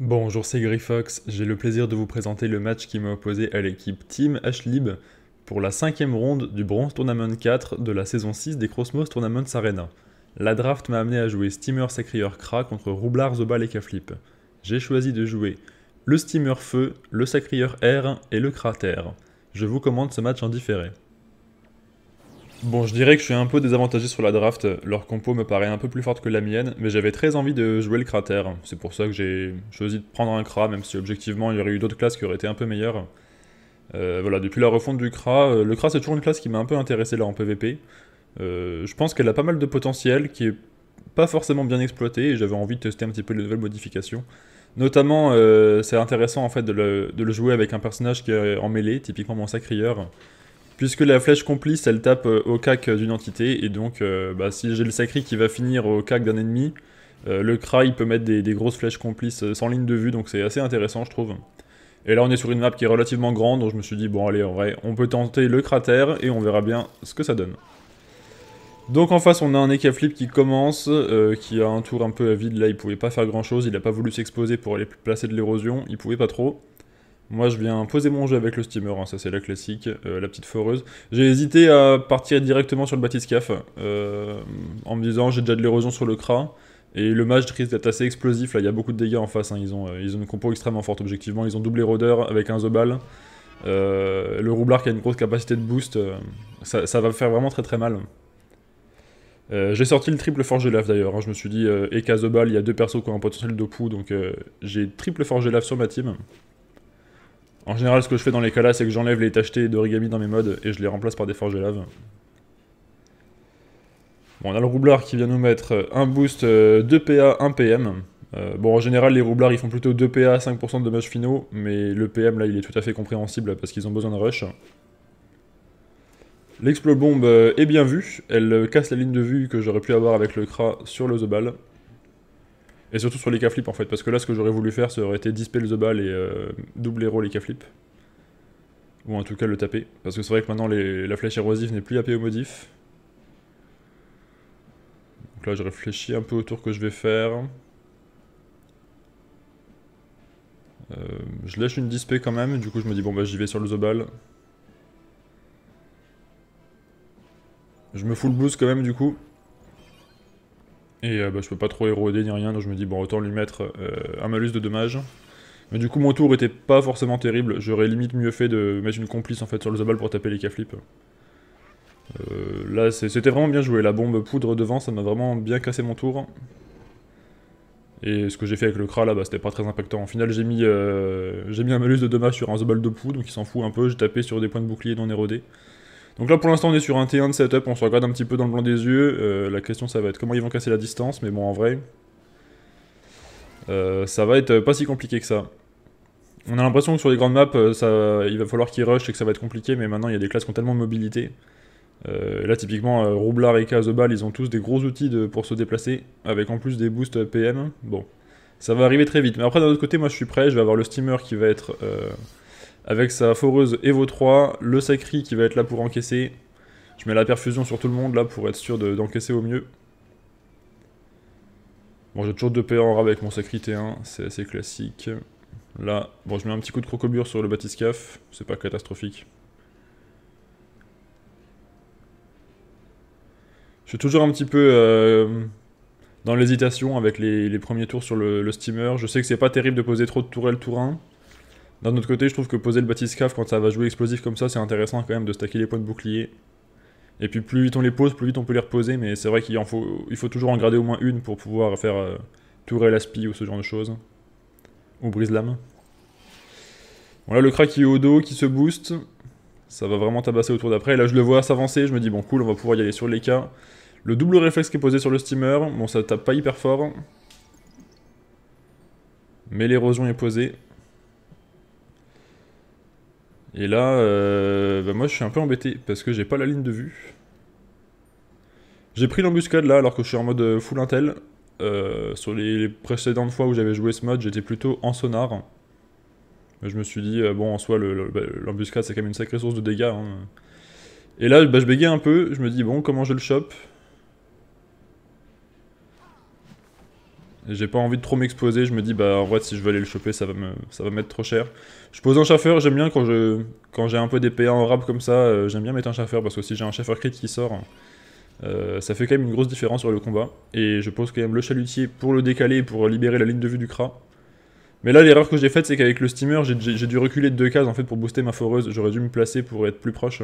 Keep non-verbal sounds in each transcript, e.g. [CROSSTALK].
Bonjour, c'est Grifox. J'ai le plaisir de vous présenter le match qui m'a opposé à l'équipe Team Ashlib pour la cinquième ronde du Bronze Tournament 4 de la saison 6 des Crossmos Tournament Arena. La draft m'a amené à jouer Steamer Sacrieur Kra contre Roublard Zobal et Kaflip. J'ai choisi de jouer le Steamer Feu, le Sacrieur Air et le Cratère. Je vous commande ce match en différé. Bon, je dirais que je suis un peu désavantagé sur la draft. Leur compo me paraît un peu plus forte que la mienne, mais j'avais très envie de jouer le cratère. C'est pour ça que j'ai choisi de prendre un cra, même si objectivement il y aurait eu d'autres classes qui auraient été un peu meilleures. Euh, voilà, depuis la refonte du cra, euh, le cra c'est toujours une classe qui m'a un peu intéressé là en PvP. Euh, je pense qu'elle a pas mal de potentiel qui est pas forcément bien exploité et j'avais envie de tester un petit peu les nouvelles modifications. Notamment, c'est intéressant en fait de le, de le, jouer avec un personnage qui est en mêlée, typiquement mon sacrieur puisque la flèche complice, elle tape euh, au cac d'une entité, et donc euh, bah, si j'ai le sacré qui va finir au cac d'un ennemi, euh, le Kra, il peut mettre des, grosses flèches complices sans ligne de vue, donc c'est assez intéressant, je trouve. Et là, on est sur une map qui est relativement grande, donc je me suis dit, bon, allez, en vrai, on peut tenter le cratère, et on verra bien ce que ça donne. Donc en face on a un Ekaflip qui commence, qui a un tour un peu à vide, là il pouvait pas faire grand chose, il a pas voulu s'exposer pour aller placer de l'érosion, il pouvait pas trop. Moi, je viens poser mon jeu avec le steamer, hein, ça c'est la classique, euh, la petite foreuse. J'ai hésité à partir directement sur le batiscaf, euh, en me disant j'ai déjà de l'érosion sur le cra, et le match risque d'être assez explosif, là il y a beaucoup de dégâts en face, hein. euh, ils, ont, une compo extrêmement forte objectivement, ils ont double érodeur avec un Zobal, le roublard qui a une grosse capacité de boost, ça, va faire vraiment très très mal. j'ai sorti le triple forge lave d'ailleurs, hein. je me suis dit, et Zobal, il y a deux persos qui ont un potentiel de pou, donc j'ai triple forge lave sur ma team. En général, ce que je fais dans les cas-là, c'est que j'enlève les tachetés d'origami dans mes modes et je les remplace par des forges de lave. Bon, on a le roublard qui vient nous mettre un boost 2 PA, 1 PM. bon, en général, les roublards, ils font plutôt 2 PA, 5% de dommages finaux, mais le PM, là, il est tout à fait compréhensible parce qu'ils ont besoin de rush. L'explobombe est bien vue, elle casse la ligne de vue que j'aurais pu avoir avec le CRA sur le Zobal. Et surtout sur les flip en fait, parce que là ce que j'aurais voulu faire, ça aurait été dispel the ball et euh, double héros les flip Ou en tout cas le taper, parce que c'est vrai que maintenant la flèche érosive n'est plus AP au modif. Donc là je réfléchis un peu autour que je vais faire. Euh, je lâche une dispé quand même, du coup je me dis bon bah j'y vais sur le Zobal. Je me full boost quand même du coup. Et euh, bah, je peux pas trop éroder ni rien, donc je me dis, bon, autant lui mettre euh, un malus de dommage. Mais du coup, mon tour était pas forcément terrible. J'aurais limite mieux fait de mettre une complice en fait sur le zobal pour taper les k euh, là, c'était vraiment bien joué. La bombe poudre devant, ça m'a vraiment bien cassé mon tour. Et ce que j'ai fait avec le Kra là, bah, c'était pas très impactant. En final, j'ai mis, j'ai mis un malus de dommage sur un zobal de poudre, donc il s'en fout un peu. J'ai tapé sur des points de bouclier non érodés. Donc là pour l'instant on est sur un T1 de setup, on se regarde un petit peu dans le blanc des yeux. Euh, la question ça va être comment ils vont casser la distance, mais bon en vrai... Euh, ça va être pas si compliqué que ça. On a l'impression que sur les grandes maps, euh, ça, il va falloir qu'ils rush et que ça va être compliqué, mais maintenant il y a des classes qui ont tellement de mobilité. là typiquement Roublard et Kazobal, e ils ont tous des gros outils de, pour se déplacer, avec en plus des boosts PM. Bon, ça va arriver très vite. Mais après d'un autre côté, moi je suis prêt, je vais avoir le steamer qui va être avec sa foreuse Evo 3, le Sacri qui va être là pour encaisser. Je mets la perfusion sur tout le monde là pour être sûr d'encaisser au mieux. Bon, j'ai toujours 2 PA en rab avec mon Sacri T1, c'est assez classique. Là, bon, je mets un petit coup de crocobure sur le batiscaf, c'est pas catastrophique. Je suis toujours un petit peu euh, dans l'hésitation avec les, premiers tours sur le, le steamer. Je sais que c'est pas terrible de poser trop de tourelles tour 1. D'un autre côté, je trouve que poser le Batis-Cave quand ça va jouer explosif comme ça, c'est intéressant quand même de stacker les points de bouclier. Et puis plus vite on les pose, plus vite on peut les reposer, mais c'est vrai qu'il en faut, il faut toujours en grader au moins une pour pouvoir faire euh, tourer l'aspi ou ce genre de choses. Ou brise lame. Voilà le crack est au dos, qui se booste. Ça va vraiment tabasser autour d'après. Là je le vois s'avancer, je me dis bon cool, on va pouvoir y aller sur les cas. Le double réflexe qui est posé sur le steamer, bon ça tape pas hyper fort. Mais l'érosion est posée. Et là, euh, bah, moi je suis un peu embêté parce que j'ai pas la ligne de vue. J'ai pris l'embuscade là alors que je suis en mode euh, full intel. Euh, sur les, précédentes fois où j'avais joué ce mode, j'étais plutôt en sonar. je me suis dit, bon, en soi, bah, l'embuscade c'est quand même une sacrée source de dégâts. Hein. Et là, bah, je bégayais un peu, je me dis, bon, comment je le chope J'ai pas envie de trop m'exposer. Je me dis, bah en vrai, si je veux aller le choper, ça va me, ça va mettre trop cher. Je pose un chauffeur. J'aime bien quand je, quand j'ai un peu des PA en rap comme ça. Euh, j'aime bien mettre un chauffeur parce que si j'ai un chauffeur crit qui sort, euh, ça fait quand même une grosse différence sur le combat. Et je pose quand même le chalutier pour le décaler pour libérer la ligne de vue du Kra. Mais là, l'erreur que j'ai faite, c'est qu'avec le steamer, j'ai dû reculer de deux cases en fait pour booster ma foreuse. J'aurais dû me placer pour être plus proche.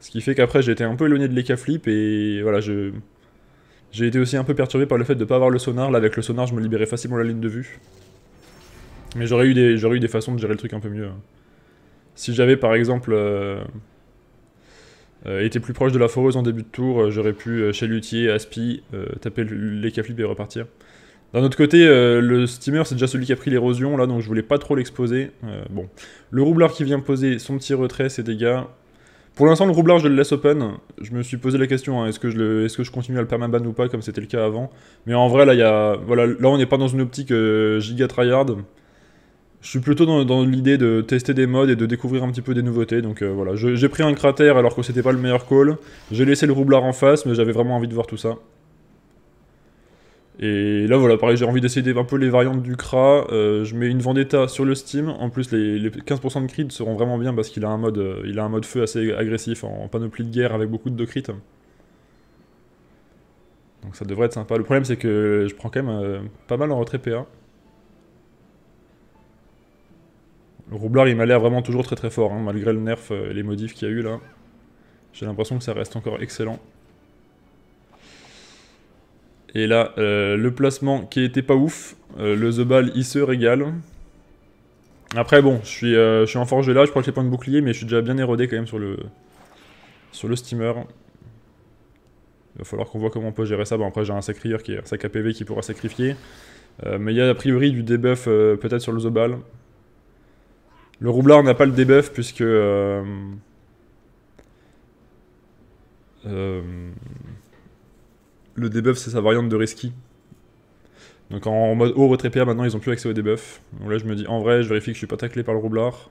Ce qui fait qu'après, j'ai été un peu éloigné de l'éca flip et voilà, je j'ai été aussi un peu perturbé par le fait de ne pas avoir le sonar. Là, avec le sonar, je me libérais facilement la ligne de vue. Mais j'aurais eu, des, eu des façons de gérer le truc un peu mieux. Hein. Si j'avais, par exemple, euh, euh, été plus proche de la foreuse en début de tour, euh, j'aurais pu, chez Aspi, taper les et repartir. D'un autre côté, le steamer, c'est déjà celui qui a pris l'érosion, là, donc je voulais pas trop l'exposer. bon. Le roublard qui vient poser son petit retrait, ses dégâts. Pour l'instant, le roublard, je le laisse open. Je me suis posé la question, hein, est-ce que, je continue à le permaban ou pas, comme c'était le cas avant. Mais en vrai, là, y a, voilà, là on n'est pas dans une optique euh, giga tryhard. Je suis plutôt dans, l'idée de tester des modes et de découvrir un petit peu des nouveautés. Donc euh, voilà, j'ai pris un cratère alors que c'était pas le meilleur call. J'ai laissé le roublard en face, mais j'avais vraiment envie de voir tout ça. Et là, voilà, pareil, j'ai envie d'essayer un peu les variantes du Kra. Euh, je mets une Vendetta sur le Steam. En plus, les, 15% de crit seront vraiment bien parce qu'il a, un mode, euh, a un mode feu assez agressif en, panoplie de guerre avec beaucoup de, 2 crit. Donc ça devrait être sympa. Le problème, c'est que je prends quand même euh, pas mal en retrait PA. Le roublard, il m'a l'air vraiment toujours très très fort, hein, malgré le nerf et les modifs qu'il y a eu là. J'ai l'impression que ça reste encore excellent. Et là, euh, le placement qui était pas ouf. Euh, le zobal Ball, il se régale. Après, bon, euh, je suis, en forge là. Je crois que j'ai pas de bouclier, mais je suis déjà bien érodé quand même sur le, sur le steamer. Il va falloir qu'on voit comment on peut gérer ça. Bon, après, j'ai un Sacrier qui est un sac PV qui pourra sacrifier. mais il y a a priori du debuff peut-être sur le zobal. Le roublard n'a pas le debuff puisque... Euh, le debuff, c'est sa variante de Reski. Donc en mode haut retrait PA, maintenant ils ont plus accès au debuff. Donc là je me dis en vrai, je vérifie que je suis pas taclé par le roublard.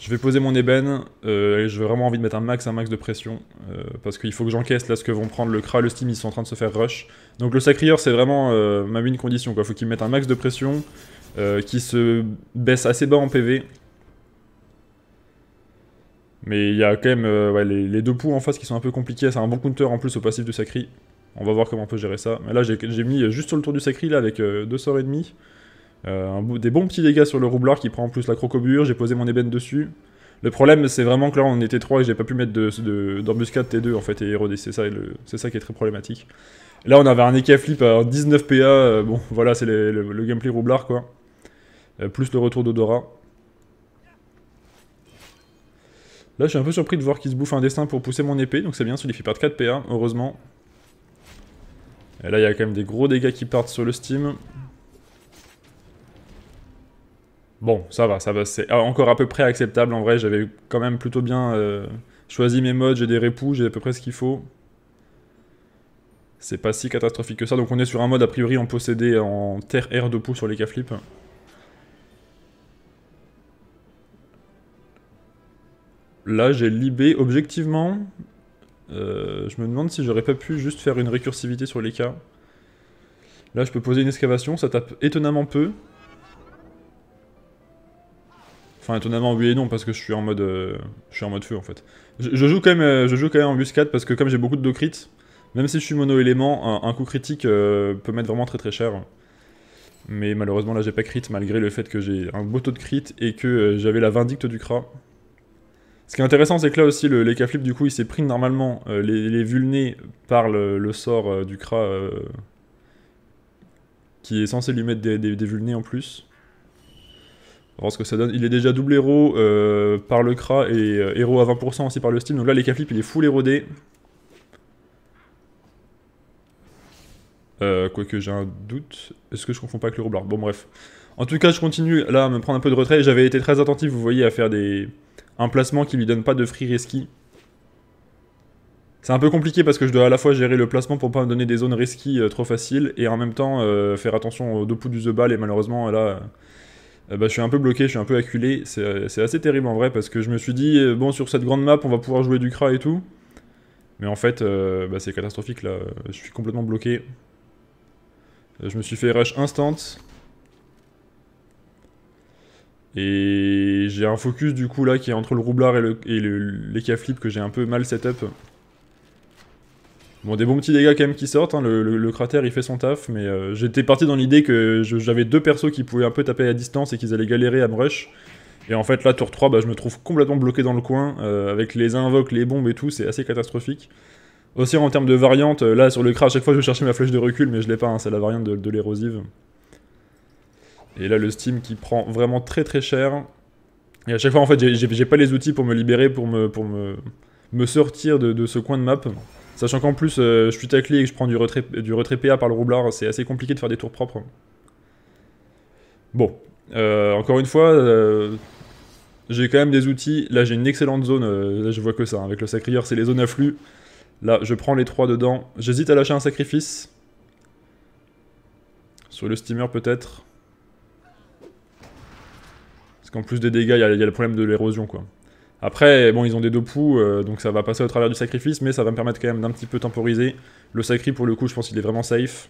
Je vais poser mon ébène, euh, et j'ai vraiment envie de mettre un max, un max de pression, euh, parce qu'il faut que j'encaisse là ce que vont prendre le Kra, le Steam, ils sont en train de se faire rush. Donc le Sacrieur c'est vraiment euh, ma une condition, quoi. faut qu'il mette un max de pression, euh, qui se baisse assez bas en PV, mais il y a quand même euh, les, deux poux en face qui sont un peu compliqués. C'est un bon counter en plus au passif de Sacri. On va voir comment on peut gérer ça. Mais là, j'ai mis juste sur le tour du Sacri, là, avec euh, deux sorts et demi. Euh, des bons petits dégâts sur le roublard qui prend en plus la crocobure. J'ai posé mon ébène dessus. Le problème, c'est vraiment que là, on était 3 et j'ai pas pu mettre d'embuscade T2 en fait et hérodé. C'est ça, ça qui est très problématique. Là, on avait un Ekaflip Flip à 19 PA. bon, voilà, c'est le, le gameplay roublard, quoi. plus le retour d'Odora Là, je suis un peu surpris de voir qu'il se bouffe un destin pour pousser mon épée, donc c'est bien, celui qui fait perdre 4 PA, heureusement. Et là, il y a quand même des gros dégâts qui partent sur le Steam. Bon, ça va, ça va, c'est ah, encore à peu près acceptable en vrai, j'avais quand même plutôt bien euh, choisi mes modes, j'ai des repous, j'ai à peu près ce qu'il faut. C'est pas si catastrophique que ça, donc on est sur un mode a priori en possédé en terre-air de poux sur les cas Là, j'ai libé. Objectivement, euh, je me demande si j'aurais pas pu juste faire une récursivité sur les cas. Là, je peux poser une excavation, ça tape étonnamment peu. Enfin, étonnamment, oui et non, parce que je suis en mode, euh, je suis en mode feu, en fait. Je, joue, quand même, euh, je joue quand même en buscade, parce que comme j'ai beaucoup de dos même si je suis mono-élément, un, coup critique peut mettre vraiment très très cher. Mais malheureusement, là, j'ai pas crit, malgré le fait que j'ai un beau taux de crit et que j'avais la vindicte du cra. Ce qui est intéressant, c'est que là aussi, le du coup, il s'est pris normalement euh, les, vulnés par le, sort euh, du Kra euh, qui est censé lui mettre des, vulnés en plus. On va voir ce que ça donne. Il est déjà double héros par le Kra et héros à 20% aussi par le Steam. Donc là, Leka il est full érodé. Quoique j'ai un doute. Est-ce que je confonds pas avec le roublard Bon, bref. En tout cas, je continue là à me prendre un peu de retrait. J'avais été très attentif, vous voyez, à faire des un placement qui lui donne pas de free risky. C'est un peu compliqué parce que je dois à la fois gérer le placement pour pas me donner des zones risky euh, trop faciles et en même temps euh, faire attention au dopout du the ball et malheureusement là euh, bah, je suis un peu bloqué, je suis un peu acculé. C'est assez terrible en vrai parce que je me suis dit bon sur cette grande map on va pouvoir jouer du cra et tout. Mais en fait bah, c'est catastrophique là, je suis complètement bloqué. Je me suis fait rush instant. Et j'ai un focus du coup là qui est entre le roublard et le, et flip que j'ai un peu mal setup. Bon, des bons petits dégâts quand même qui sortent, hein. le, cratère il fait son taf, mais euh, j'étais parti dans l'idée que j'avais deux persos qui pouvaient un peu taper à distance et qu'ils allaient galérer à me rush. Et en fait là, tour 3, bah, je me trouve complètement bloqué dans le coin, euh, avec les invoques, les bombes et tout, c'est assez catastrophique. Aussi en termes de variante, euh, là sur le crash, à chaque fois je chercher ma flèche de recul, mais je l'ai pas, hein, c'est la variante de l'érosive. Et là, le Steam qui prend vraiment très très cher. Et à chaque fois, en fait, j'ai pas les outils pour me libérer, pour me, pour me, me sortir de, ce coin de map. Sachant qu'en plus, euh, je suis taclé et que je prends du retrait, du retrait PA par le roublard, c'est assez compliqué de faire des tours propres. Bon, euh, encore une fois, euh, j'ai quand même des outils. Là, j'ai une excellente zone. là, je vois que ça. Hein, avec le sacrilleur, c'est les zones à flux. Là, je prends les trois dedans. J'hésite à lâcher un sacrifice. Sur le steamer, peut-être en plus des dégâts, il y, a le problème de l'érosion, Après, bon, ils ont des deux euh, donc ça va passer au travers du sacrifice, mais ça va me permettre quand même d'un petit peu temporiser. Le sacri, pour le coup, je pense qu'il est vraiment safe.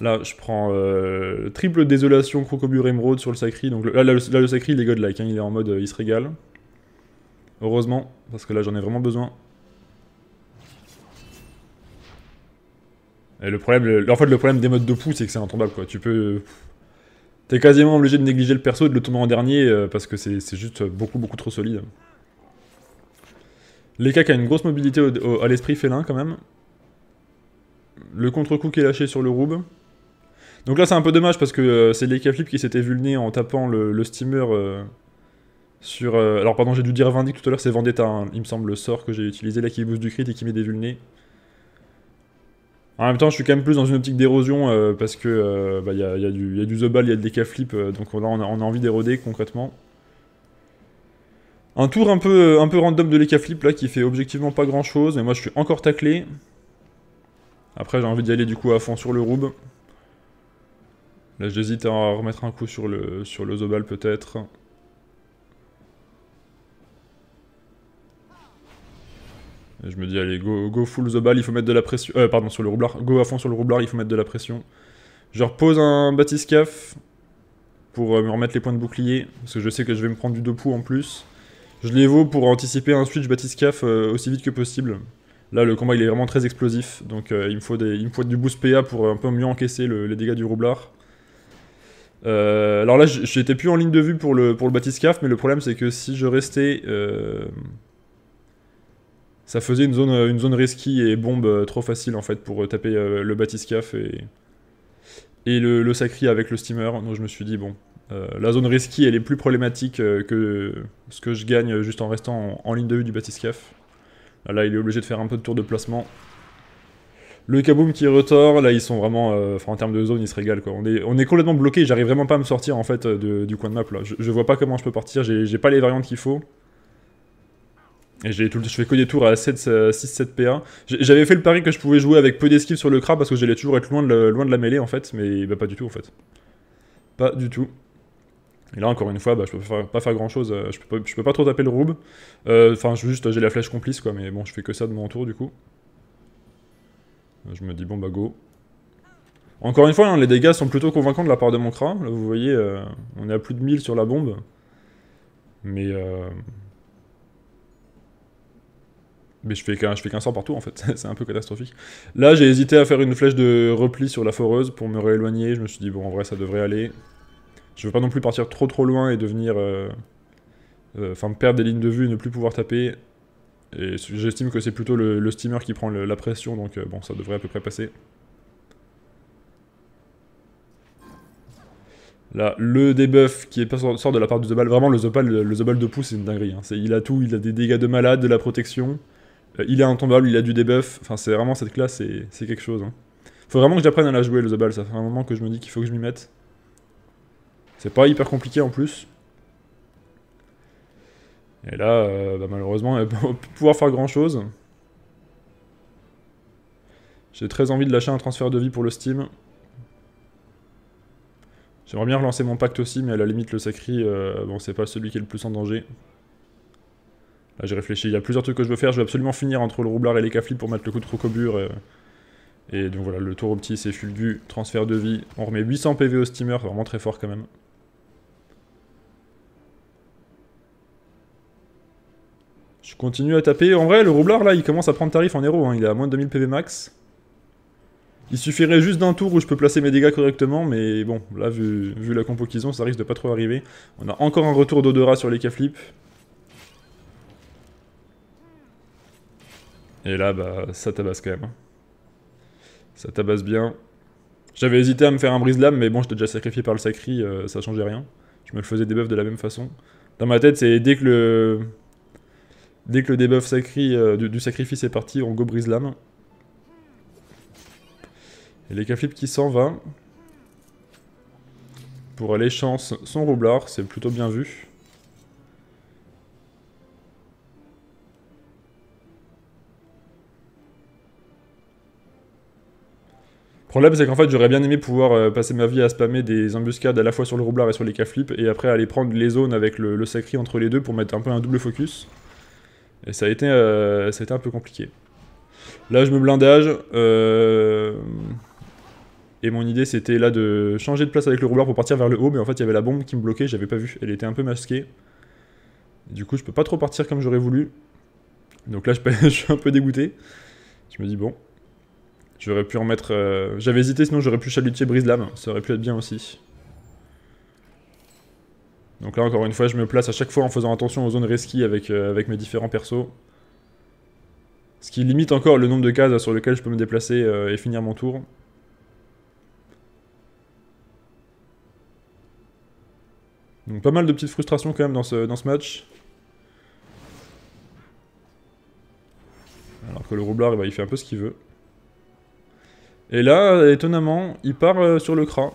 Là, je prends euh, triple désolation, crocobure, émeraude sur le sacri. Donc là, là, le, sacri, il est godlike, hein, il est en mode, euh, il se régale. Heureusement, parce que là, j'en ai vraiment besoin. Et le problème, en fait, le problème des modes de poux, c'est que c'est intombable, Tu peux t'es quasiment obligé de négliger le perso et de le tourner en dernier euh, parce que c'est juste beaucoup beaucoup trop solide. Leka qui a une grosse mobilité à l'esprit félin quand même. Le contre-coup qui est lâché sur le roube. Donc là c'est un peu dommage parce que euh, c'est Leka Flip qui s'était vulné en tapant le, steamer euh, sur... alors pardon j'ai dû dire Vindic tout à l'heure, c'est Vendetta, hein, il me semble le sort que j'ai utilisé là qui booste du crit et qui met des vulnés. En même temps, je suis quand même plus dans une optique d'érosion euh, parce que il euh, bah, y, a, du zobal, il y a de k euh, donc là on a, envie d'éroder concrètement. Un tour un peu, random de l'Eka là qui fait objectivement pas grand chose, mais moi je suis encore taclé. Après j'ai envie d'y aller du coup à fond sur le roube. Là j'hésite à remettre un coup sur le, zobal peut-être. Je me dis, allez, go, go full the ball, il faut mettre de la pression. Euh, pardon, sur le roublard. Go à fond sur le roublard, il faut mettre de la pression. Je repose un batiscaf pour euh, me remettre les points de bouclier, parce que je sais que je vais me prendre du dopou en plus. Je les vaux pour anticiper un switch batiscaf euh, aussi vite que possible. Là, le combat, il est vraiment très explosif, donc il, me faut il me du boost PA pour un peu mieux encaisser les dégâts du roublard. alors là, j'étais plus en ligne de vue pour le, pour le Batiscaf, mais le problème c'est que si je restais ça faisait une zone, une zone risky et bombe euh, trop facile en fait pour euh, taper euh, le batiscaf et, et le, sacri avec le steamer. Donc je me suis dit, bon, la zone risky, elle est plus problématique que ce que je gagne juste en restant en, ligne de vue du Batiscaf. Là, il est obligé de faire un peu de tour de placement. Le Kaboom qui retort, là, ils sont vraiment... enfin en termes de zone, ils se régalent, quoi. On est, on est complètement bloqué, j'arrive vraiment pas à me sortir, en fait, du coin de map, là. je vois pas comment je peux partir, j'ai pas les variantes qu'il faut. Et j'ai tout, je fais que des tours à 7, 6, 7 PA J'avais fait le pari que je pouvais jouer avec peu d'esquive sur le KRA parce que j'allais toujours être loin de, la, loin de la mêlée en fait, mais bah, pas du tout en fait. Pas du tout. Et là encore une fois, bah, je peux pas faire grand chose, euh, je peux pas, peux pas trop taper le roube. Euh, enfin juste j'ai la flèche complice quoi, mais bon je fais que ça de mon tour du coup. Euh, je me dis bon bah go. Encore une fois, hein, les dégâts sont plutôt convaincants de la part de mon KRA Là vous voyez, on est à plus de 1000 sur la bombe. Mais... Euh mais je fais qu'un sort partout en fait, [LAUGHS] c'est un peu catastrophique. Là j'ai hésité à faire une flèche de repli sur la foreuse pour me rééloigner, je me suis dit bon en vrai ça devrait aller. Je veux pas non plus partir trop trop loin et devenir... Euh, euh, enfin euh, perdre des lignes de vue et ne plus pouvoir taper. Et j'estime que c'est plutôt le, steamer qui prend la pression donc euh, bon ça devrait à peu près passer. Là, le debuff qui est sort de la part du Zobal, vraiment le Zobal, le, Zobal de pouce c'est une dinguerie. Hein. Il a tout, il a des dégâts de malade, de la protection. Euh, il est intombable, il a du debuff. Enfin, c'est vraiment cette classe, c'est quelque chose. Hein. Faut vraiment que j'apprenne à la jouer, le Ball, Ça fait un moment que je me dis qu'il faut que je m'y mette. C'est pas hyper compliqué en plus. Et là, euh, bah malheureusement, va [LAUGHS] pouvoir faire grand chose. J'ai très envie de lâcher un transfert de vie pour le Steam. J'aimerais bien relancer mon pacte aussi, mais à la limite, le Sacri, euh, bon, c'est pas celui qui est le plus en danger. Ah, j'ai réfléchi, il y a plusieurs trucs que je veux faire, je veux absolument finir entre le roublard et les caflips pour mettre le coup de crocobure. Et, euh. et donc voilà, le tour au petit, c'est fulgu, transfert de vie, on remet 800 PV au steamer, vraiment très fort quand même. Je continue à taper. En vrai, le roublard, là, il commence à prendre tarif en héros. Hein. Il est à moins de 2000 PV max. Il suffirait juste d'un tour où je peux placer mes dégâts correctement, mais bon, là, vu, la compo qu'ils ont, ça risque de pas trop arriver. On a encore un retour d'odorat sur les k Et là, bah, ça tabasse quand même. Hein. Ça tabasse bien. J'avais hésité à me faire un brise lame, mais bon, j'étais déjà sacrifié par le sacri, euh, ça changeait rien. Je me le faisais debuff de la même façon. Dans ma tête, c'est dès que le. Dès que le debuff sacri, euh, du, sacrifice est parti, on go brise lame. Et les caflips qui s'en va. Pour aller chances, son roublard, c'est plutôt bien vu. Le problème, c'est qu'en fait, j'aurais bien aimé pouvoir euh, passer ma vie à spammer des embuscades à la fois sur le roublard et sur les caflips, et après aller prendre les zones avec le, sacré sacri entre les deux pour mettre un peu un double focus. Et ça a été, euh, un peu compliqué. Là, je me blindage. Euh, et mon idée, c'était là de changer de place avec le roublard pour partir vers le haut, mais en fait, il y avait la bombe qui me bloquait, j'avais pas vu. Elle était un peu masquée. Du coup, je peux pas trop partir comme j'aurais voulu. Donc là, je [LAUGHS] suis un peu dégoûté. Je me dis, bon, J'aurais pu en mettre... Euh, j'avais hésité, sinon j'aurais pu chalutier brise lame. Ça aurait pu être bien aussi. Donc là, encore une fois, je me place à chaque fois en faisant attention aux zones risquées avec, euh, avec mes différents persos. Ce qui limite encore le nombre de cases sur lesquelles je peux me déplacer euh, et finir mon tour. Donc pas mal de petites frustrations quand même dans ce, dans ce match. Alors que le roublard, eh ben, il fait un peu ce qu'il veut. Et là, étonnamment, il part euh, sur le CRA.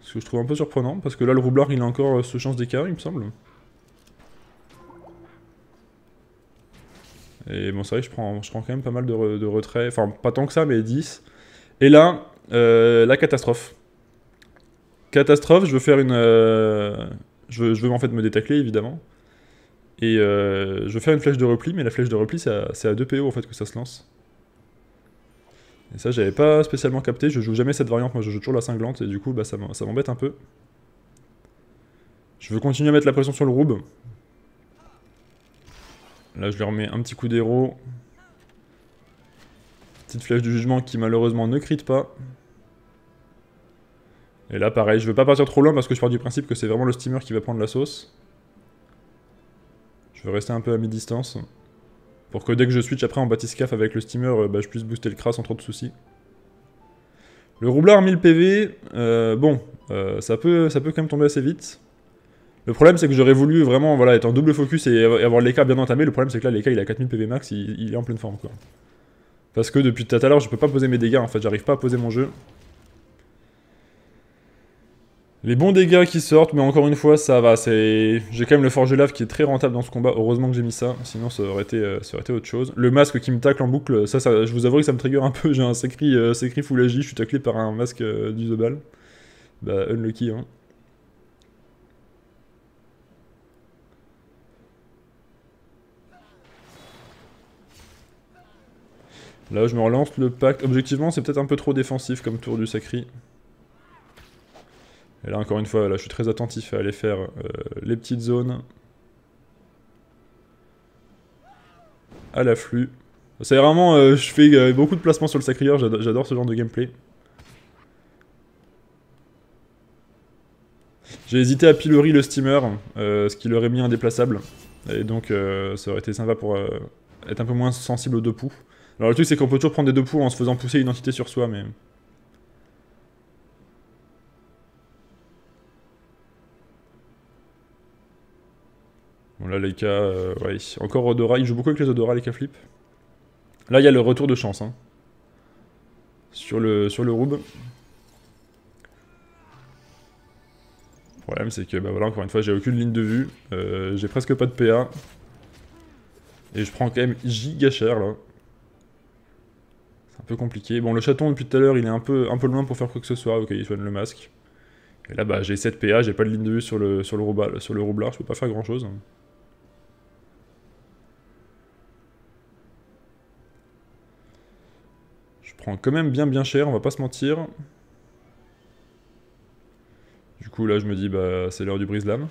Ce que je trouve un peu surprenant, parce que là, le roublard, il a encore euh, ce chance d'écart, il me semble. Et bon, ça vrai que je prends, je prends quand même pas mal de, retrait, retraits. Enfin, pas tant que ça, mais 10. Et là, euh, la catastrophe. Catastrophe, je veux faire une... je, veux, en fait me détacler, évidemment. Et je veux faire une flèche de repli, mais la flèche de repli, c'est à, à 2 PO, en fait, que ça se lance. Et ça, j'avais pas spécialement capté. Je joue jamais cette variante. Moi, je joue toujours la cinglante. Et du coup, bah, ça m'embête un peu. Je veux continuer à mettre la pression sur le roube. Là, je lui remets un petit coup d'héros. Petite flèche du jugement qui, malheureusement, ne crit pas. Et là, pareil, je veux pas partir trop loin parce que je pars du principe que c'est vraiment le steamer qui va prendre la sauce. Je veux rester un peu à mi-distance. Pour que dès que je switch après en batiscaf avec le steamer, euh, bah, je puisse booster le cras sans trop de soucis. Le roublard 1000 PV, euh, bon, euh, ça, peut, ça peut quand même tomber assez vite. Le problème c'est que j'aurais voulu vraiment voilà, être en double focus et avoir l'écart bien entamé. Le problème c'est que là l'écart il a 4000 PV max, il, il, est en pleine forme quoi. Parce que depuis tout à l'heure je peux pas poser mes dégâts en fait, j'arrive pas à poser mon jeu. Les bons dégâts qui sortent, mais encore une fois, ça va. J'ai quand même le forge lave qui est très rentable dans ce combat. Heureusement que j'ai mis ça, sinon ça aurait, été, euh, autre chose. Le masque qui me tacle en boucle, ça, je vous avoue que ça me trigger un peu. [LAUGHS] J'ai un sacré euh, je suis taclé par un masque euh, du The Ball. Bah, unlucky, hein. Là, je me relance le pacte. Objectivement, c'est peut-être un peu trop défensif comme tour du Sacri. Et là, encore une fois, là, je suis très attentif à aller faire euh, les petites zones à l'afflux. C'est vraiment, euh, je fais euh, beaucoup de placements sur le sacrilleur, j'adore ce genre de gameplay. J'ai hésité à pilori le steamer, ce qui l'aurait mis indéplaçable. Et donc ça aurait été sympa pour être un peu moins sensible aux deux poux. Alors le truc c'est qu'on peut toujours prendre des deux poux en se faisant pousser une entité sur soi, mais... là, les cas, euh, ouais. Encore Odora, il joue beaucoup avec les les cas Flip. Là, il y a le retour de chance. Hein. Sur le, sur le problème, c'est que, bah voilà, encore une fois, j'ai aucune ligne de vue. Euh, j'ai presque pas de PA. Et je prends quand même giga cher, là. C'est un peu compliqué. Bon, le chaton, depuis tout à l'heure, il est un peu, un peu loin pour faire quoi que ce soit. Ok, il soigne le masque. Et là, bah, j'ai 7 PA, j'ai pas de ligne de vue sur le, sur le, roublard, sur le roublard, je peux pas faire grand chose. quand même bien bien cher, on va pas se mentir. Du coup là je me dis bah c'est l'heure du brise-lame.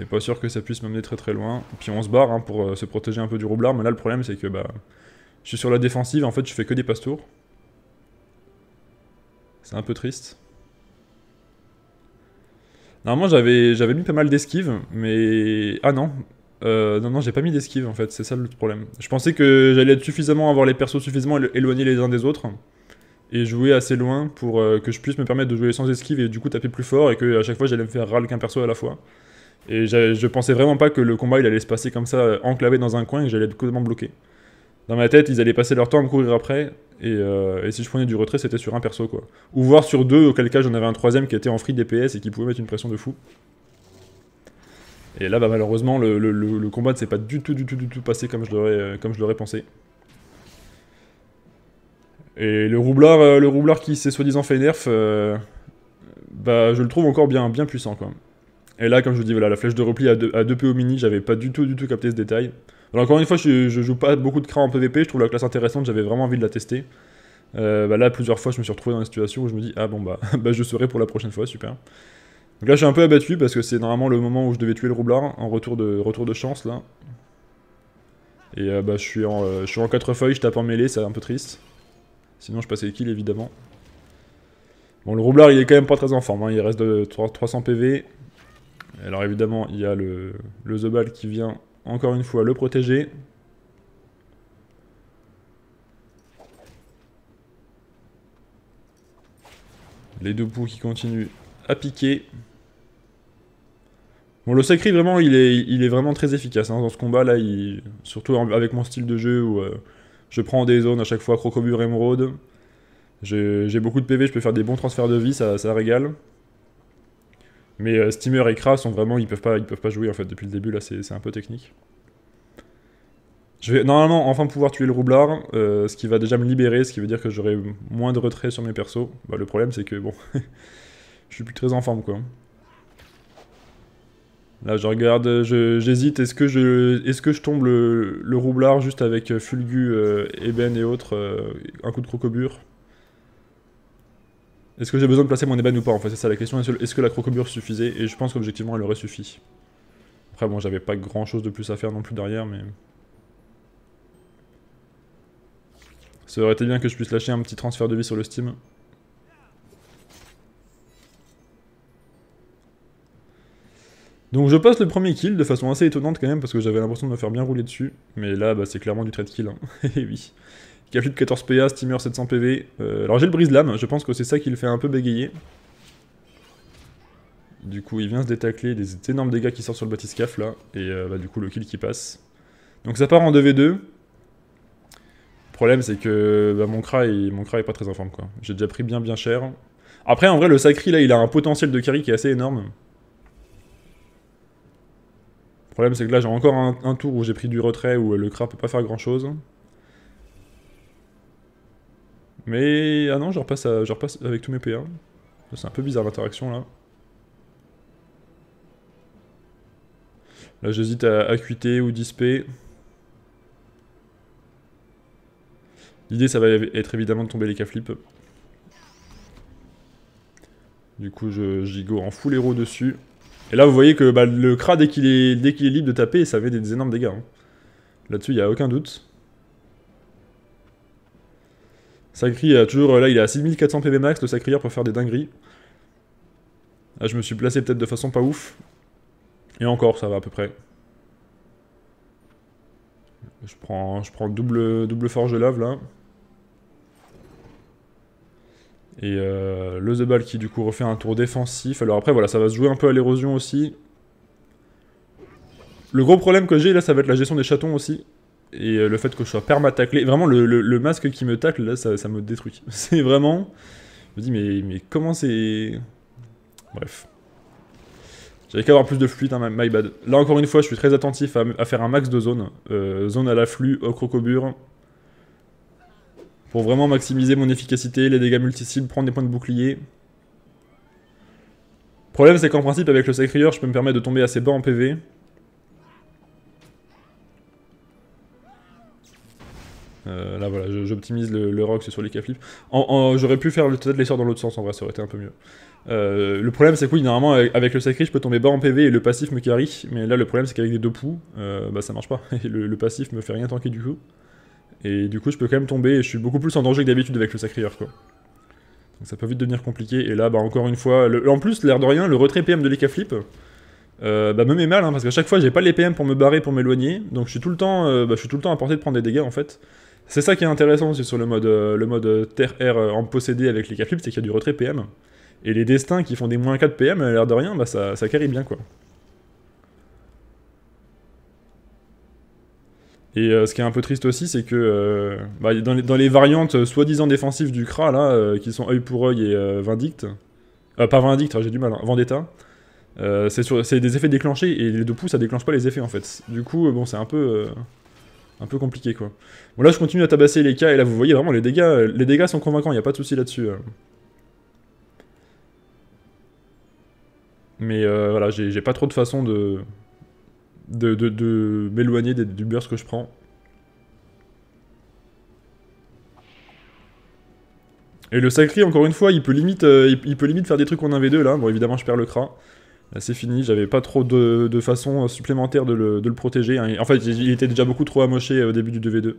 Et pas sûr que ça puisse m'amener très très loin. Puis on se barre hein, pour euh, se protéger un peu du roublard, mais là le problème c'est que bah je suis sur la défensive, en fait je fais que des passe tours. C'est un peu triste. Normalement j'avais mis pas mal d'esquives, mais... Ah non, euh, non, non, j'ai pas mis d'esquive en fait, c'est ça le problème. Je pensais que j'allais être suffisamment, avoir les persos suffisamment éloignés les uns des autres et jouer assez loin pour euh, que je puisse me permettre de jouer sans esquive et du coup taper plus fort et que à chaque fois j'allais me faire râler qu'un perso à la fois. Et je pensais vraiment pas que le combat il allait se passer comme ça, euh, enclavé dans un coin et que j'allais être complètement bloqué. Dans ma tête, ils allaient passer leur temps à me courir après et, et si je prenais du retrait, c'était sur un perso quoi. Ou voir sur deux, auquel cas j'en avais un troisième qui était en free DPS et qui pouvait mettre une pression de fou. Et là, bah, malheureusement, le, combat ne s'est pas du tout, du tout, du tout passé comme je l'aurais, euh, comme je pensé. Et le roublard, euh, le roublard qui s'est soi-disant fait nerf, euh, bah, je le trouve encore bien, bien puissant, quoi. Et là, comme je vous dis, voilà, la flèche de repli à 2, à au PO mini, j'avais pas du tout, du tout capté ce détail. Alors, encore une fois, je, je joue pas beaucoup de cra en PvP, je trouve la classe intéressante, j'avais vraiment envie de la tester. Bah, là, plusieurs fois, je me suis retrouvé dans une situation où je me dis, ah bon, bah, [LAUGHS] bah je serai pour la prochaine fois, super. Donc là, je suis un peu abattu parce que c'est normalement le moment où je devais tuer le roublard en retour de, retour de chance là. Et euh, bah, je suis, en, euh, en 4 feuilles, je tape en mêlée, c'est un peu triste. Sinon, je passais le kill évidemment. Bon, le roublard il est quand même pas très en forme, hein. il reste de 300 PV. Alors évidemment, il y a le, le Zobal qui vient encore une fois le protéger. Les deux poux qui continuent à piquer. Bon, le Sacri, vraiment, il est, il est vraiment très efficace. Hein. Dans ce combat-là, surtout avec mon style de jeu où euh, je prends des zones à chaque fois, Crocobure, Émeraude. J'ai beaucoup de PV, je peux faire des bons transferts de vie, ça, ça régale. Mais euh, Steamer et Kra sont vraiment, ils peuvent pas, ils peuvent pas jouer en fait depuis le début là, c'est un peu technique. Je vais normalement enfin pouvoir tuer le roublard, euh, ce qui va déjà me libérer, ce qui veut dire que j'aurai moins de retrait sur mes persos. Bah, le problème c'est que bon, [LAUGHS] je suis plus très en forme quoi. Là, je regarde, j'hésite. Est-ce que je, est-ce que je tombe le, roublard juste avec euh, Fulgu, ébène euh, et autres, euh, un coup de crocobure Est-ce que j'ai besoin de placer mon ébène ou pas En fait, c'est ça la question. Est-ce, que la crocobure suffisait Et je pense qu'objectivement, elle aurait suffi. Après, bon, j'avais pas grand-chose de plus à faire non plus derrière, mais ça aurait été bien que je puisse lâcher un petit transfert de vie sur le Steam. Donc je passe le premier kill de façon assez étonnante quand même parce que j'avais l'impression de me faire bien rouler dessus. Mais là, bah, c'est clairement du trade kill. Hein. [LAUGHS] Et eh oui. fait de 14 PA, steamer 700 PV. Euh, alors j'ai le brise lame, je pense que c'est ça qui le fait un peu bégayer. Du coup, il vient se détacler, des énormes dégâts qui sortent sur le batiscaf là. Et euh, bah, du coup, le kill qui passe. Donc ça part en 2v2. Le problème, c'est que bah, mon, cra est, mon est pas très informe quoi. J'ai déjà pris bien bien cher. Après, en vrai, le Sacri là, il a un potentiel de carry qui est assez énorme. Le problème, c'est que là, j'ai encore un, tour où j'ai pris du retrait, où le crabe peut pas faire grand-chose. Mais... Ah non, je repasse, avec tous mes P1. C'est un peu bizarre l'interaction, là. Là, j'hésite à acuité ou disper. L'idée, ça va être évidemment de tomber les k Du coup, je go en full héros dessus. Et là, vous voyez que bah, le Kra, dès qu'il est, dès est libre de taper, ça fait des, énormes dégâts. Hein. Là-dessus, il n'y a aucun doute. Sacri a toujours... Là, il est à 6400 PV max, le Sacrier pour faire des dingueries. Là, je me suis placé peut-être de façon pas ouf. Et encore, ça va à peu près. Je prends, je prends double, double forge de lave, là. Et euh, le The Ball qui du coup refait un tour défensif. Alors après voilà, ça va se jouer un peu à l'érosion aussi. Le gros problème que j'ai là, ça va être la gestion des chatons aussi. Et euh, le fait que je sois perma taclé. Vraiment le, masque qui me tacle là, ça, me détruit. [LAUGHS] C'est vraiment... Je me dis mais, mais comment c'est... Bref. J'avais qu'à avoir plus de fluide, hein, my bad. Là encore une fois, je suis très attentif à, faire un max de zones. Euh, zone à l'afflux, au crocobure, pour vraiment maximiser mon efficacité, les dégâts multi prendre des points de bouclier. Problème c'est qu'en principe avec le Sacrieur je peux me permettre de tomber assez bas en PV. Euh, là voilà, j'optimise le, Rock sur les k J'aurais pu faire peut-être l'essor dans l'autre sens en vrai, ça aurait été un peu mieux. Euh, le problème c'est que oui, normalement avec, le sacré je peux tomber bas en PV et le passif me carry, mais là le problème c'est qu'avec des deux poux, euh, bah ça marche pas, [LAUGHS] et le, le, passif me fait rien tanker du coup. Et du coup, je peux quand même tomber et je suis beaucoup plus en danger que d'habitude avec le sacrieur, quoi. Donc ça peut vite devenir compliqué. Et là, bah encore une fois, en plus, l'air de rien, le retrait PM de l'Eka euh, bah, me met mal, hein, parce qu'à chaque fois, j'ai pas les PM pour me barrer, pour m'éloigner. Donc je suis, tout le temps, euh, bah, je suis tout le temps à portée de prendre des dégâts, en fait. C'est ça qui est intéressant aussi sur le mode, euh, le mode terre-air en possédé avec l'Eka c'est qu'il y a du retrait PM. Et les destins qui font des moins 4 PM, l'air de rien, bah, ça, ça carry bien, quoi. Et euh, ce qui est un peu triste aussi, c'est que euh, bah, dans, les, variantes euh, soi-disant défensives du KRA, là, qui sont œil pour œil et vindicte, pas vindicte, hein, j'ai du mal, hein, vendetta, c'est des effets déclenchés et les deux pouces ça déclenche pas les effets en fait. Du coup, bon, c'est un peu un peu compliqué quoi. Bon là je continue à tabasser les cas et là vous voyez vraiment les dégâts, les dégâts sont convaincants, il n'y a pas de souci là-dessus. Mais voilà, j'ai pas trop de façon de, de, m'éloigner du burst que je prends. Et le sacré, encore une fois, il peut limite, euh, il, peut limite faire des trucs en 1v2 là. Bon, évidemment, je perds le cra. Là, c'est fini. J'avais pas trop de, de, façon euh, supplémentaire de le, de le protéger. Hein. En fait, il était déjà beaucoup trop amoché euh, au début du 2v2.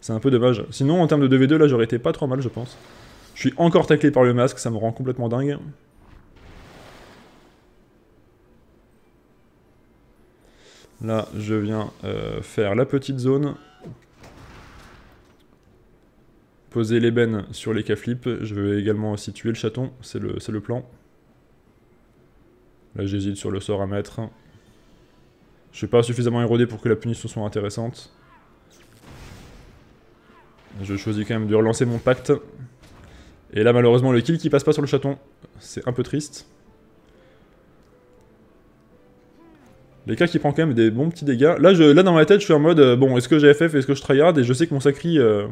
C'est un peu dommage. Sinon, en termes de 2v2, là, j'aurais été pas trop mal, je pense. Je suis encore taclé par le masque, ça me rend complètement dingue. Là, je viens euh, faire la petite zone. Poser l'ébène sur les caflips. Je vais également aussi tuer le chaton, c'est le, plan. Là, j'hésite sur le sort à mettre. Je suis pas suffisamment érodé pour que la punition soit intéressante. Je choisis quand même de relancer mon pacte. Et là, malheureusement, le kill qui passe pas sur le chaton, c'est un peu triste. Les cas qui prend quand même des bons petits dégâts. Là, je, là dans ma tête, je suis en mode, euh, bon, est-ce que j'ai FF, est-ce que je tryhard Et je sais que mon Sacri, euh,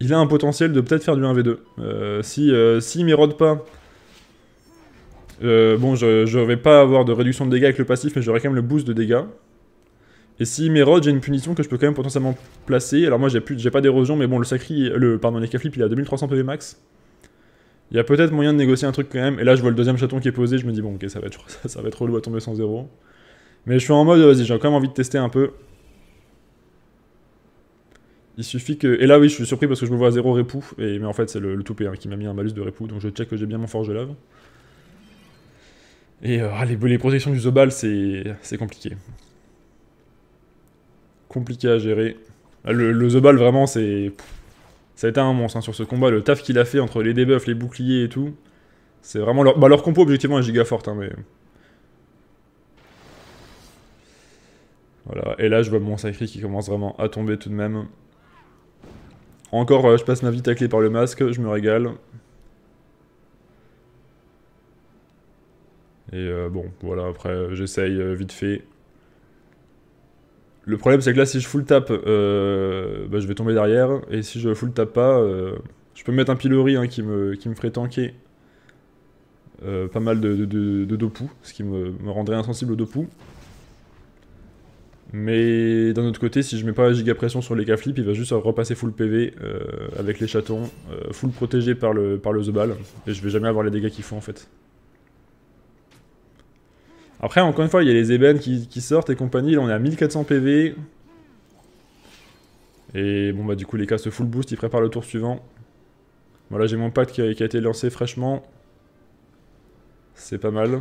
il a un potentiel de peut-être faire du 1v2. Euh, si S'il m'érode pas, bon, je, vais pas avoir de réduction de dégâts avec le passif, mais j'aurai quand même le boost de dégâts. Et s'il m'érode, j'ai une punition que je peux quand même potentiellement placer. Alors moi, j'ai pas d'érosion, mais bon, le Sacri, le, pardon, les Flip, il a 2300 PV max. Il y a peut-être moyen de négocier un truc quand même. Et là, je vois le deuxième chaton qui est posé, je me dis, bon, ok, ça va être, ça, [LAUGHS] ça va être relou à tomber sans zéro. Mais je suis en mode, vas-y, j'ai quand même envie de tester un peu. Il suffit que. Et là, oui, je suis surpris parce que je me vois à 0 Et... Mais en fait, c'est le, le, toupé hein, qui m'a mis un malus de repous, Donc je check que j'ai bien mon forge de lave. Et euh, ah, les, protections du Zobal, c'est compliqué. Compliqué à gérer. Ah, le, Zobal, vraiment, c'est. Ça a été un monstre hein, sur ce combat. Le taf qu'il a fait entre les debuffs, les boucliers et tout. C'est vraiment leur. Bah, leur compo, objectivement, est giga forte. Hein, mais Voilà. Et là, je vois mon sacré qui commence vraiment à tomber tout de même. Encore, euh, je passe ma vie taclée par le masque, je me régale. Et euh, bon, voilà, après, j'essaye euh, vite fait. Le problème, c'est que là, si je full tape, bah, je vais tomber derrière. Et si je full tape pas, je peux mettre un pilori hein, qui, me, qui me ferait tanker pas mal de, de, ce qui me, me rendrait insensible au dopou. Mais d'un autre côté, si je mets pas la giga pression sur les flip, il va juste repasser full PV euh, avec les chatons, euh, full protégé par le, par le The et je vais jamais avoir les dégâts qu'il faut en fait. Après, encore une fois, il y a les ébènes qui, sortent et compagnie, là on est à 1400 PV. Et bon bah du coup les cas se full boost, ils préparent le tour suivant. Voilà, j'ai mon pack qui a été lancé fraîchement. C'est pas mal.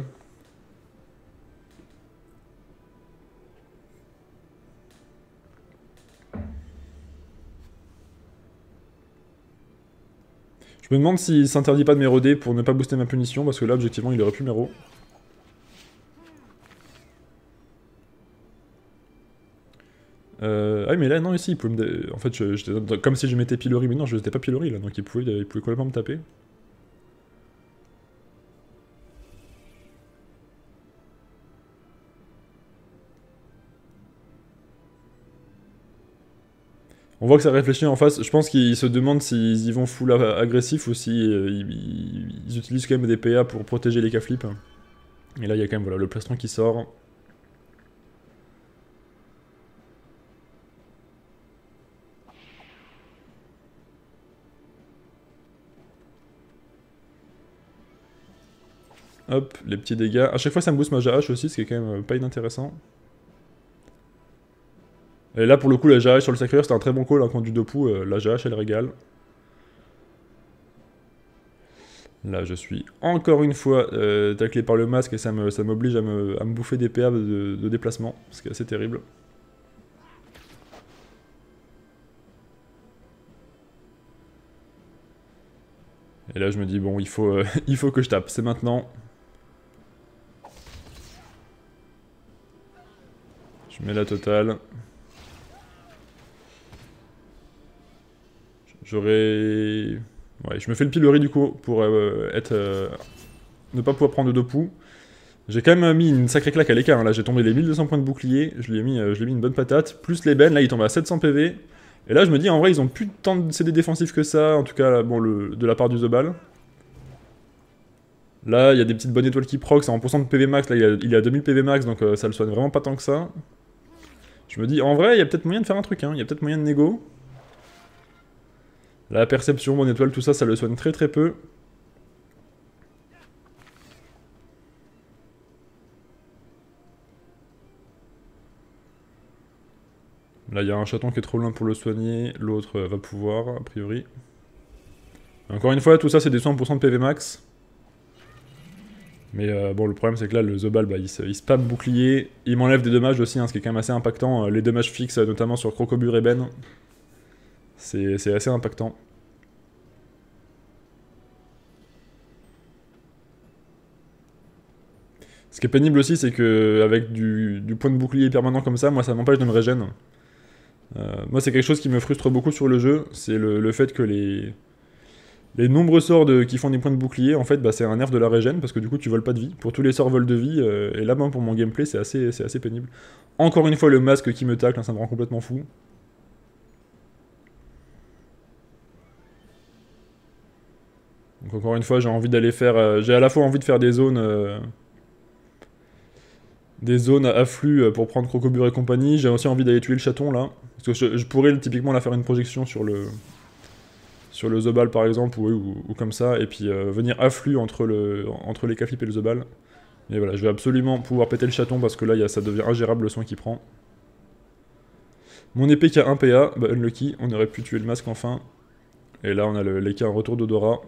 Je me demande s'il s'interdit pas de m'éroder pour ne pas booster ma punition, parce que là, objectivement, il aurait pu m'éro. Euh, ah mais là non ici il pouvait me... En fait comme si je m'étais pilori mais non je n'étais pas pilori là donc il pouvait, il pouvait complètement me taper. on voit que ça réfléchit en face. Je pense qu'ils se demandent s'ils y vont full agressif ou s'ils euh, ils utilisent quand même des PA pour protéger les K-flips. Et là, il y a quand même voilà, le plastron qui sort. Hop, les petits dégâts. À chaque fois, ça me booste ma H aussi, ce qui est quand même euh, pas inintéressant. Et là, pour le coup, la GH sur le sacré c'est c'était un très bon call, hein, quand du Dopou. Euh, la GH, elle régale. Là, je suis encore une fois euh, taclé par le masque et ça m'oblige à, me, bouffer des PA de, déplacement, ce qui est assez terrible. Et là, je me dis, bon, il faut, euh, [LAUGHS] il faut que je tape, c'est maintenant. Je mets la totale. J'aurais. Ouais, je me fais le pilori du coup pour euh, être. Euh, ne pas pouvoir prendre de deux poux. J'ai quand même mis une sacrée claque à l'écart. Hein. Là, j'ai tombé les 1200 points de bouclier. Je lui ai mis, euh, je lui mis une bonne patate. Plus les bennes. Là, il tombe à 700 PV. Et là, je me dis, en vrai, ils ont plus de temps de CD défensifs que ça. En tout cas, bon, le, de la part du The Ball. Là, il y a des petites bonnes étoiles qui proc. C'est en pourcentage de PV max. Là, il, a, est à 2000 PV max. Donc, ça le soigne vraiment pas tant que ça. Je me dis, en vrai, il y a peut-être moyen de faire un truc. Hein. Il y a peut-être moyen de négo. La perception, mon étoile, tout ça, ça le soigne très très peu. Là, il y a un chaton qui est trop loin pour le soigner, l'autre va pouvoir, a priori. Encore une fois, tout ça, c'est des 100% de PV max. Mais euh, bon, le problème, c'est que là, le Zobal, bah, il, se spam bouclier, il m'enlève des dommages aussi, hein, ce qui est quand même assez impactant. Euh, les dommages fixes, euh, notamment sur Crocobur et Ben, c'est assez impactant. Ce qui est pénible aussi, c'est que avec du, point de bouclier permanent comme ça, moi ça m'empêche de me régène. Euh, moi c'est quelque chose qui me frustre beaucoup sur le jeu, c'est le, fait que les, les nombreux sorts de, qui font des points de bouclier, en fait bah, c'est un nerf de la régène, parce que du coup tu voles pas de vie. Pour tous les sorts volent de vie, euh, et là-bas pour mon gameplay c'est assez, assez pénible. Encore une fois le masque qui me tacle, hein, ça me rend complètement fou. Donc encore une fois, j'ai envie d'aller faire. Euh, j'ai à la fois envie de faire des zones. Euh, des zones à afflux euh, pour prendre Crocobure et compagnie. J'ai aussi envie d'aller tuer le chaton là. Parce que je, pourrais typiquement la faire une projection sur le. Sur le Zobal par exemple, ou, comme ça, et puis venir afflux entre, le, entre les Caflip et le Zobal. Mais voilà, je vais absolument pouvoir péter le chaton parce que là, ça devient ingérable le soin qu'il prend. Mon épée qui a 1 PA, bah, unlucky, on aurait pu tuer le masque enfin. Et là, on a un retour d'odorat.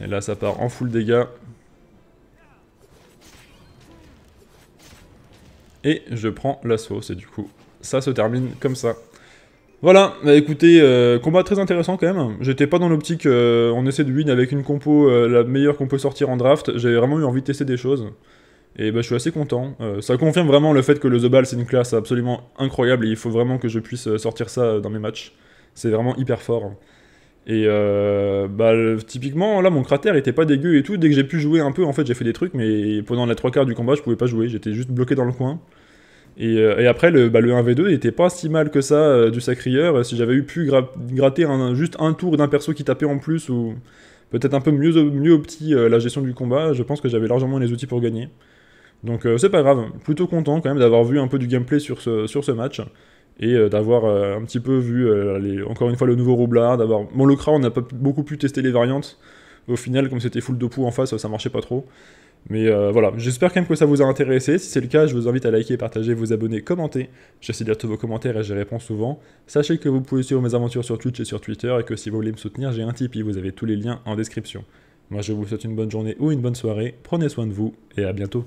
Et là, ça part en full dégâts. Et je prends l'assaut, et du coup, ça se termine comme ça. Voilà, bah écoutez, euh, combat très intéressant quand même. J'étais pas dans l'optique, euh, on essaie de win avec une compo, euh, la meilleure qu'on peut sortir en draft. J'avais vraiment eu envie de tester des choses. Et bah, je suis assez content. ça confirme vraiment le fait que le The Ball c'est une classe absolument incroyable et il faut vraiment que je puisse sortir ça dans mes matchs. C'est vraiment hyper fort. Et euh, bah, typiquement, là, mon cratère était pas dégueu et tout. Dès que j'ai pu jouer un peu, en fait, j'ai fait des trucs, mais pendant les trois quarts du combat, je pouvais pas jouer. J'étais juste bloqué dans le coin. Et, euh, après, le, 1v2 bah, n'était pas si mal que ça euh, du sacrieur. Si j'avais eu pu gratter juste un tour d'un perso qui tapait en plus, ou peut-être un peu mieux, mieux au petit la gestion du combat, je pense que j'avais largement les outils pour gagner. Donc c'est pas grave, plutôt content quand même d'avoir vu un peu du gameplay sur ce match et euh, d'avoir euh, un petit peu vu, euh, encore une fois, le nouveau roublard, d'avoir... mon on n'a pas beaucoup pu tester les variantes. Au final, comme c'était full de poux en face, ça marchait pas trop. Mais voilà, j'espère quand même que ça vous a intéressé. Si c'est le cas, je vous invite à liker, partager, vous abonner, commenter. J'essaie de lire tous vos commentaires et j'y réponds souvent. Sachez que vous pouvez suivre mes aventures sur Twitch et sur Twitter et que si vous voulez me soutenir, j'ai un Tipeee, vous avez tous les liens en description. Moi, je vous souhaite une bonne journée ou une bonne soirée, prenez soin de vous et à bientôt.